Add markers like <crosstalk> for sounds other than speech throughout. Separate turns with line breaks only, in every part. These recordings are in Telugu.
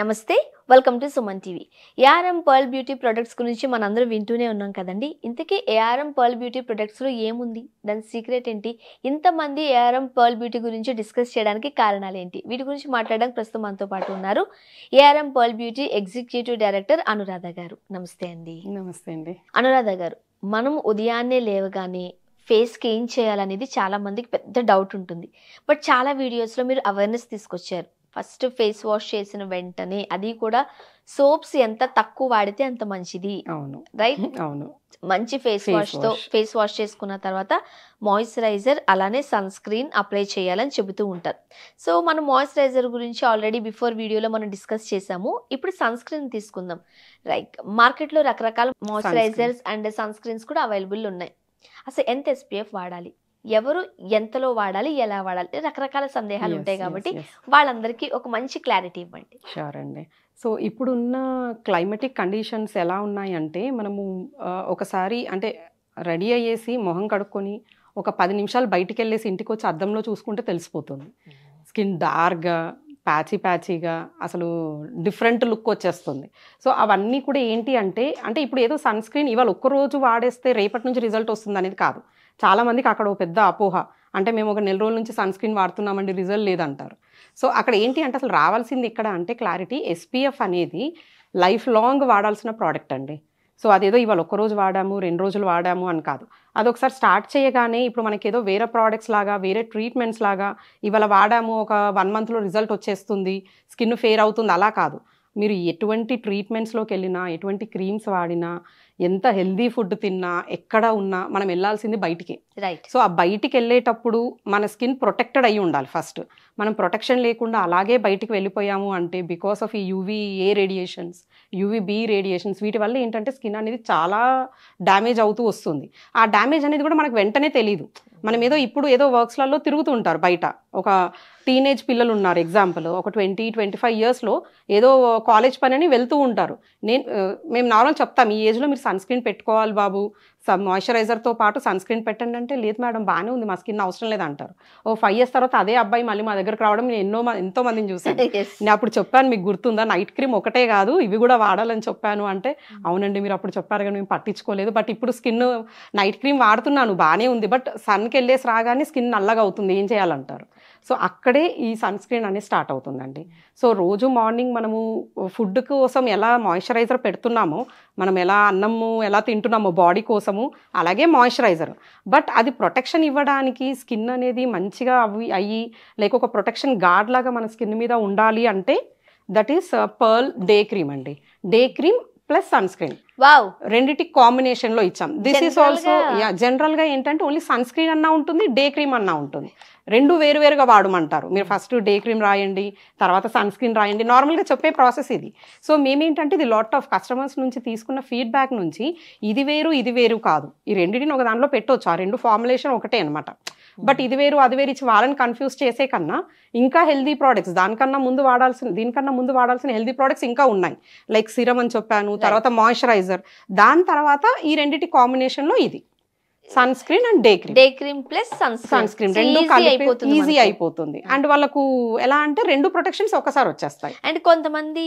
నమస్తే welcome to Suman TV ARM pearl beauty products గురించి అందరూ వింటూనే ఉన్నాం కదండి ఇంతకీ ఏఆర్ఎం పర్ల్ బ్యూటీ ప్రొడక్ట్స్లో ఏముంది దాని సీక్రెట్ ఏంటి ఇంతమంది ఏఆర్ఎం పర్ల్ బ్యూటీ గురించి డిస్కస్ చేయడానికి కారణాలు ఏంటి వీటి గురించి మాట్లాడడానికి ప్రస్తుతం మనతో పాటు ఉన్నారు ARM pearl beauty executive director Anuradha గారు నమస్తే అండి నమస్తే అండి అనురాధ గారు మనం ఉదయాన్నే లేవగానే ఫేస్కి ఏం చేయాలనేది చాలామందికి పెద్ద డౌట్ ఉంటుంది బట్ చాలా వీడియోస్లో మీరు అవేర్నెస్ తీసుకొచ్చారు ఫస్ట్ ఫేస్ వాష్ చేసిన వెంటనే అది కూడా సోప్స్ ఎంత తక్కువ వాడితే అంత మంచిది అవును రైట్ అవును మంచి ఫేస్ వాష్ తో ఫేస్ వాష్ చేసుకున్న తర్వాత మాయిశ్చరైజర్ అలానే సన్ స్క్రీన్ అప్లై చేయాలని చెబుతూ ఉంటారు సో మనం మాయిశ్చరైజర్ గురించి ఆల్రెడీ బిఫోర్ వీడియోలో మనం డిస్కస్ చేసాము ఇప్పుడు సన్ స్క్రీన్ తీసుకుందాం రైట్ మార్కెట్లో రకరకాల మాయిశ్చరైజర్స్ అండ్ సన్ స్క్రీన్స్ కూడా అవైలబుల్ ఉన్నాయి అసలు ఎంత ఎస్పీఎఫ్ వాడాలి ఎవరు ఎంతలో వాడాలి ఎలా వాడాలి రకరకాల సందేహాలు ఉంటాయి కాబట్టి వాళ్ళందరికీ ఒక మంచి క్లారిటీ ఇవ్వండి
షూర్ అండి సో ఇప్పుడున్న క్లైమేటిక్ కండిషన్స్ ఎలా ఉన్నాయంటే మనము ఒకసారి అంటే రెడీ అయ్యేసి మొహం కడుక్కొని ఒక పది నిమిషాలు బయటికి వెళ్ళేసి ఇంటికి వచ్చి అద్దంలో చూసుకుంటే తెలిసిపోతుంది స్కిన్ డార్క్గా ప్యాచి ప్యాచీగా అసలు డిఫరెంట్ లుక్ వచ్చేస్తుంది సో అవన్నీ కూడా ఏంటి అంటే అంటే ఇప్పుడు ఏదో సన్ స్క్రీన్ ఇవాళ ఒక్కరోజు వాడేస్తే రేపటి నుంచి రిజల్ట్ వస్తుంది అనేది కాదు చాలామందికి అక్కడ ఒక పెద్ద అపోహ అంటే మేము ఒక నెల రోజుల నుంచి సన్ స్క్రీన్ వాడుతున్నామండి రిజల్ట్ లేదంటారు సో అక్కడ ఏంటి అంటే అసలు రావాల్సింది ఇక్కడ అంటే క్లారిటీ ఎస్పీఎఫ్ అనేది లైఫ్ లాంగ్ వాడాల్సిన ప్రోడక్ట్ అండి సో అదేదో ఇవాళ రోజు వాడాము రెండు రోజులు వాడాము అని కాదు అది ఒకసారి స్టార్ట్ చేయగానే ఇప్పుడు మనకి ఏదో వేరే ప్రోడక్ట్స్ లాగా వేరే ట్రీట్మెంట్స్ లాగా ఇవాళ వాడాము ఒక వన్ మంత్లో రిజల్ట్ వచ్చేస్తుంది స్కిన్ ఫేర్ అవుతుంది అలా కాదు మీరు ఎటువంటి ట్రీట్మెంట్స్లోకి వెళ్ళినా ఎటువంటి క్రీమ్స్ వాడినా ఎంత హెల్దీ ఫుడ్ తిన్నా ఎక్కడ ఉన్నా మనం వెళ్ళాల్సింది బయటికి రైట్ సో ఆ బయటికి వెళ్ళేటప్పుడు మన స్కిన్ ప్రొటెక్టెడ్ అయి ఉండాలి ఫస్ట్ మనం ప్రొటెక్షన్ లేకుండా అలాగే బయటికి వెళ్ళిపోయాము అంటే బికాస్ ఆఫ్ ఈ UV A radiations UV B radiations వీటి వల్ల ఏంటంటే స్కిన్ అనేది చాలా డ్యామేజ్ అవుతూ వస్తుంది ఆ డ్యామేజ్ అనేది కూడా మనకు వెంటనే తెలియదు మనం ఏదో ఇప్పుడు ఏదో వర్క్స్లలో తిరుగుతూ ఉంటారు బయట ఒక టీనేజ్ పిల్లలు ఉన్నారు ఎగ్జాంపుల్ ఒక ట్వంటీ ట్వంటీ ఫైవ్ ఇయర్స్లో ఏదో కాలేజ్ పని అని వెళ్తూ ఉంటారు నేను మేము నార్మల్ చెప్తాం ఈ ఏజ్లో మీరు సన్ స్క్రీన్ పెట్టుకోవాలి బాబు మాయిశ్చరైజర్తో పాటు సన్ స్క్రీన్ పెట్టండి అంటే లేదు మేడం బాగానే ఉంది మా స్కిన్ అవసరం లేదు అంటారు ఓ ఫైవ్ ఇయర్స్ తర్వాత అదే అబ్బాయి మళ్ళీ మా దగ్గరకు రావడం నేను ఎన్నో ఎంతో మందిని చూసాను <laughs> నేను అప్పుడు చెప్పాను మీకు గుర్తుందా నైట్ క్రీమ్ ఒకటే కాదు ఇవి కూడా వాడాలని చెప్పాను అంటే hmm. అవునండి మీరు అప్పుడు చెప్పారు కానీ మేము పట్టించుకోలేదు బట్ ఇప్పుడు స్కిన్ నైట్ క్రీమ్ వాడుతున్నాను బాగానే ఉంది బట్ సన్కి వెళ్ళేసి రాగానే స్కిన్ నల్లగా అవుతుంది ఏం చేయాలంటారు సో అక్కడే ఈ సన్ స్క్రీన్ అనేది స్టార్ట్ అవుతుందండి సో రోజు మార్నింగ్ మనము ఫుడ్ కోసం ఎలా మాయిశ్చరైజర్ పెడుతున్నామో మనం ఎలా అన్నము ఎలా తింటున్నామో బాడీ కోసము అలాగే మాయిశ్చరైజర్ బట్ అది ప్రొటెక్షన్ ఇవ్వడానికి స్కిన్ అనేది మంచిగా అవి అయ్యి లేక ఒక ప్రొటెక్షన్ గార్డ్ లాగా మన స్కిన్ మీద ఉండాలి అంటే that is pearl day cream అండి day cream plus sunscreen wow రెండిటి కాంబినేషన్ లో ఇచ్చాం దిస్ ఇస్ ఆల్సో జనరల్ గా ఏంటంటే ఓన్లీ సన్ స్క్రీన్ అన్నా ఉంటుంది డే క్రీమ్ అన్నా ఉంటుంది రెండు వేరువేరుగా వాడమంటారు మీరు ఫస్ట్ డే క్రీమ్ రాయండి తర్వాత సన్ స్క్రీన్ రాయండి నార్మల్గా చెప్పే ప్రాసెస్ ఇది సో మేమేంటంటే ఇది లాట్ ఆఫ్ కస్టమర్స్ నుంచి తీసుకున్న ఫీడ్బ్యాక్ నుంచి ఇది వేరు ఇది వేరు కాదు ఈ రెండింటిని ఒక దాంట్లో పెట్టవచ్చు ఆ రెండు ఫార్ములేషన్ ఒకటే అనమాట బట్ ఇది వేరు అది వేరు ఇచ్చి వాళ్ళని కన్ఫ్యూజ్ చేసే కన్నా ఇంకా హెల్దీ ప్రోడక్ట్స్ దానికన్నా ముందు వాడాల్సిన దీనికన్నా ముందు వాడాల్సిన హెల్దీ ప్రోడక్ట్స్ ఇంకా ఉన్నాయి లైక్ సిరమ్ అని చెప్పాను తర్వాత మాయిశ్చరైజర్ దాని తర్వాత ఈ రెండింటి కాంబినేషన్లో ఇది sunscreen and day cream
day cream plus sunscreen రెండు కలిపి ఈజీ అయిపోతుంది
అండ్ వాళ్ళకు ఎలా అంటే రెండు ప్రొటెక్షన్స్ ఒకసారి వచ్చేస్తాయి
అండ్ కొంతమంది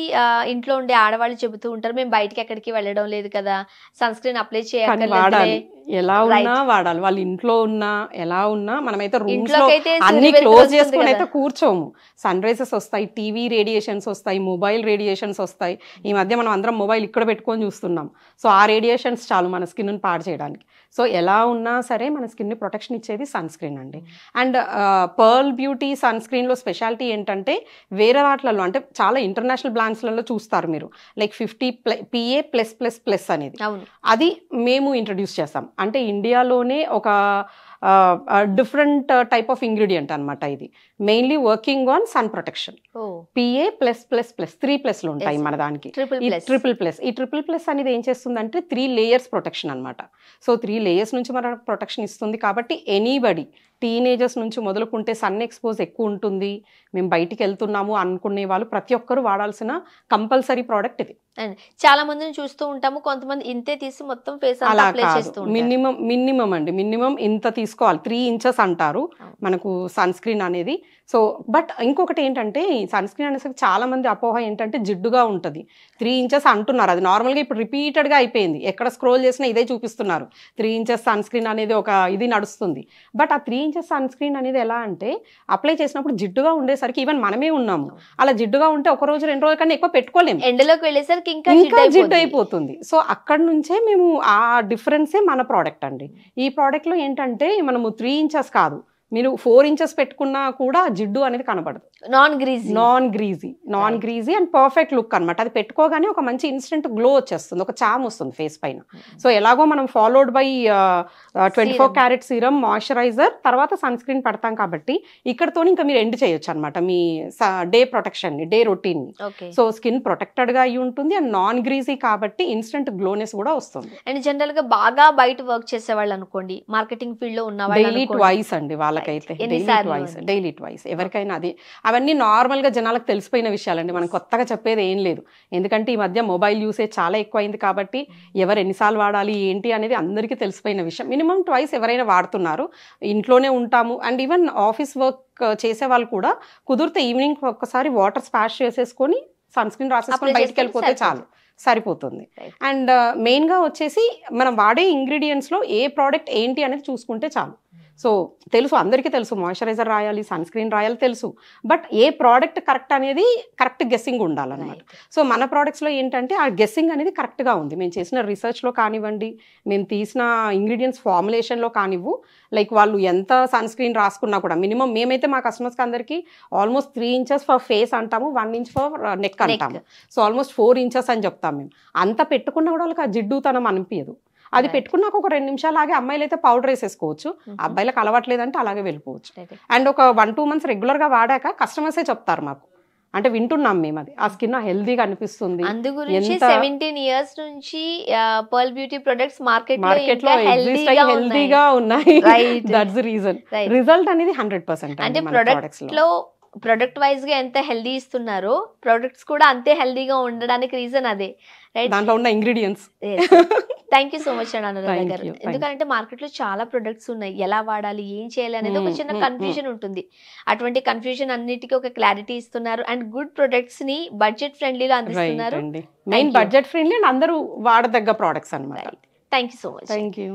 ఇంట్లో ఉండే ఆడవాళ్ళు చెబుతూ ఉంటారు మేము బయటకి ఎక్కడికి వెళ్ళడం లేదు కదా సన్ స్క్రీన్ అప్లై చేయాలి
ఎలా ఉన్నా వాడాలి వాళ్ళు ఇంట్లో ఉన్నా ఎలా ఉన్నా మనమైతే రూమ్స్ లో అన్ని క్లోజ్ చేసుకుని అయితే కూర్చోము సన్ రైజెస్ వస్తాయి టీవీ రేడియేషన్స్ వస్తాయి మొబైల్ రేడియేషన్స్ వస్తాయి ఈ మధ్య మనం అందరం మొబైల్ ఇక్కడ పెట్టుకొని చూస్తున్నాం సో ఆ రేడియేషన్స్ చాలు మన స్కిన్ పాడు చేయడానికి సో ఎలా ఉన్నా సరే మన స్కిన్ని ప్రొటెక్షన్ ఇచ్చేది సన్ స్క్రీన్ అండి అండ్ పర్ల్ బ్యూటీ సన్ లో స్పెషాలిటీ ఏంటంటే వేరే వాటిలలో అంటే చాలా ఇంటర్నేషనల్ లలో చూస్తారు మీరు like fifty PA plus plus plus అనేది అది మేము ఇంట్రడ్యూస్ చేస్తాం అంటే ఇండియాలోనే ఒక డిఫరెంట్ టైప్ ఆఫ్ ఇంగ్రీడియంట్ అనమాట ఇది mainly working on sun protection PA plus plus plus three plus లు ఉంటాయి మన దానికి ట్రిపుల్ ప్లస్ ఈ ట్రిపుల్ ప్లస్ అనేది ఏం చేస్తుందంటే త్రీ లేయర్స్ ప్రొటెక్షన్ అనమాట సో త్రీ లేయర్స్ నుంచి మన ప్రొటెక్షన్ ఇస్తుంది కాబట్టి ఎనీబడి టీనేజర్స్ నుంచి మొదలుకుంటే సన్ ఎక్స్పోజ్ ఎక్కువ ఉంటుంది మేము బయటికి వెళ్తున్నాము అనుకునే వాళ్ళు ప్రతి ఒక్కరు వాడాల్సిన
కంపల్సరీ ప్రోడక్ట్ ఇది చాలా మందిని చూస్తూ ఉంటాము కొంతమంది ఇంతే తీసి మొత్తం ఫేస్ అలా
మినిమం మినిమం అండి మినిమం ఇంత తీసి తీసుకోవాలి త్రీ ఇంచెస్ అంటారు మనకు సన్ స్క్రీన్ అనేది సో బట్ ఇంకొకటి ఏంటంటే సన్ స్క్రీన్ అనేసరికి చాలా మంది అపోహ ఏంటంటే జిడ్డుగా ఉంటుంది త్రీ ఇంచెస్ అంటున్నారు అది నార్మల్గా ఇప్పుడు రిపీటెడ్గా అయిపోయింది ఎక్కడ స్క్రోల్ చేసినా ఇదే చూపిస్తున్నారు త్రీ ఇంచెస్ సన్ స్క్రీన్ అనేది ఒక ఇది నడుస్తుంది బట్ ఆ త్రీ ఇంచెస్ సన్ స్క్రీన్ అనేది ఎలా అంటే అప్లై చేసినప్పుడు జిడ్డుగా ఉండేసరికి ఈవెన్ మనమే ఉన్నాము అలా జిడ్డుగా ఉంటే ఒక రోజు రెండు రోజుల కన్నా ఎక్కువ పెట్టుకోలేము
ఎండలోకి వెళ్ళేసరికి ఇంకా ఇంకా జిడ్డు
అయిపోతుంది సో అక్కడ నుంచే మేము ఆ డిఫరెన్సే మన ప్రోడక్ట్ అండి ఈ ప్రోడక్ట్లో ఏంటంటే మనము త్రీ ఇంచెస్ కాదు మీరు ఫోర్ ఇంచెస్ పెట్టుకున్నా కూడా జిడ్డు అనేది కనబడదు non greasy non greasy non greasy and perfect look అనమాట అది పెట్టుకోగానే ఒక మంచి ఇన్స్టెంట్ గ్లో వచ్చేస్తుంది ఒక చామ్ వస్తుంది ఫేస్ పైన సో hmm. ఎలాగో మనం followed by twenty four carat serum moisturiser తర్వాత సన్ స్క్రీన్ పడతాం కాబట్టి ఇక్కడతో ఇంకా మీరు ఎండ్ చేయొచ్చు అనమాట మీ డే ప్రొటెక్షన్ డే ని సో స్కిన్ గా అయి ఉంటుంది అండ్ నాన్ గ్రీజీ కాబట్టి ఇన్స్టెంట్ గ్లోనెస్ కూడా వస్తుంది అండ్ జనరల్గా బాగా
బయట వర్క్ చేసే వాళ్ళు అనుకోండి మార్కెటింగ్ ఫీల్డ్ లో ఉన్న వాళ్ళు ట్వైస్
అండి వాళ్ళ వాళ్ళకైతే డైలీ ట్వైస్ డైలీ ట్వైస్ ఎవరికైనా అది అవన్నీ నార్మల్గా జనాలకు తెలిసిపోయిన విషయాలండి మనం కొత్తగా చెప్పేది ఏం లేదు ఎందుకంటే ఈ మధ్య మొబైల్ యూసేజ్ చాలా ఎక్కువైంది కాబట్టి hmm. ఎవరు ఎన్నిసార్లు వాడాలి ఏంటి అనేది అందరికీ తెలిసిపోయిన విషయం మినిమం ట్వైస్ ఎవరైనా వాడుతున్నారు ఇంట్లోనే ఉంటాము అండ్ ఈవెన్ ఆఫీస్ వర్క్ చేసే వాళ్ళు కూడా కుదిరితే ఈవినింగ్ ఒక్కసారి వాటర్ స్పాష్ చేసేసుకొని సన్ స్క్రీన్ రాసేసుకొని బయటికి వెళ్ళిపోతే చాలు సరిపోతుంది అండ్ మెయిన్గా uh, వచ్చేసి మనం వాడే ఇంగ్రీడియంట్స్లో ఏ ప్రోడక్ట్ ఏంటి అనేది చూసుకుంటే చాలు సో తెలుసు అందరికీ తెలుసు మాయిశ్చరైజర్ రాయాలి సన్ స్క్రీన్ రాయాలి తెలుసు బట్ ఏ ప్రోడక్ట్ కరెక్ట్ అనేది కరెక్ట్ గెస్సింగ్ ఉండాలన్నమాట సో మన ప్రోడక్ట్స్లో ఏంటంటే ఆ గెస్సింగ్ అనేది కరెక్ట్గా ఉంది మేము చేసిన రీసెర్చ్లో కానివ్వండి మేము తీసిన ఇంగ్రీడియంట్స్ ఫార్ములేషన్లో కానివ్వు లైక్ వాళ్ళు ఎంత సన్ స్క్రీన్ రాసుకున్నా కూడా మినిమం మేమైతే మా కస్టమర్స్కి అందరికీ almost three inches for face అంటాము వన్ ఇంచ్ ఫర్ నెక్ అంటాము సో ఆల్మోస్ట్ ఫోర్ ఇంచెస్ అని చెప్తాం మేము అంత పెట్టుకున్న కూడా వాళ్ళకి ఆ జిడ్డుతనం అనిపించదు అది పెట్టుకున్నాక ఒక రెండు నిమిషాలు ఆగి అమ్మాయిలు అయితే పౌడర్ వేసేసుకోవచ్చు అబ్బాయిలకు అంటే అలాగే వెళ్ళిపోవచ్చు అండ్ ఒక వన్ టూ మంత్స్ రెగ్యులర్ గా వాడాక కస్టమర్సే చెప్తారు మాకు అంటే వింటున్నాం మేము అది ఆ స్కిన్ హెల్దీగా అనిపిస్తుంది సెవెంటీన్
ఇయర్స్ నుంచి పర్ల్ బ్యూటీ ప్రొడక్ట్స్ మార్కెట్ లో హెల్దీగా ఉన్నాయి
రీజన్ రిజల్ట్ అనేది హండ్రెడ్ పర్సెంట్ అంటే ప్రొడక్ట్స్ లో
ప్రొడక్ట్ వైజ్ గా ఎంత హెల్దీ ఇస్తున్నారో ప్రొడక్ట్స్ కూడా అంతే హెల్దీగా ఉండడానికి రీజన్ అదే దాంట్లో ఉన్న ingredients thank you so much అండి అనురాధ గారు ఎందుకంటే లో చాలా ప్రొడక్ట్స్ ఉన్నాయి ఎలా వాడాలి ఏం చేయాలి అనేది ఒక hmm, చిన్న కన్ఫ్యూజన్ hmm, hmm. ఉంటుంది అటువంటి కన్ఫ్యూజన్ అన్నిటికీ ఒక క్లారిటీ ఇస్తున్నారు అండ్ గుడ్ ప్రొడక్ట్స్ ని బడ్జెట్ ఫ్రెండ్లీలో అందిస్తున్నారు
మెయిన్ బడ్జెట్ ఫ్రెండ్లీ అందరూ వాడదగ్గ ప్రొడక్ట్స్ అనమాట
thank you so much thank you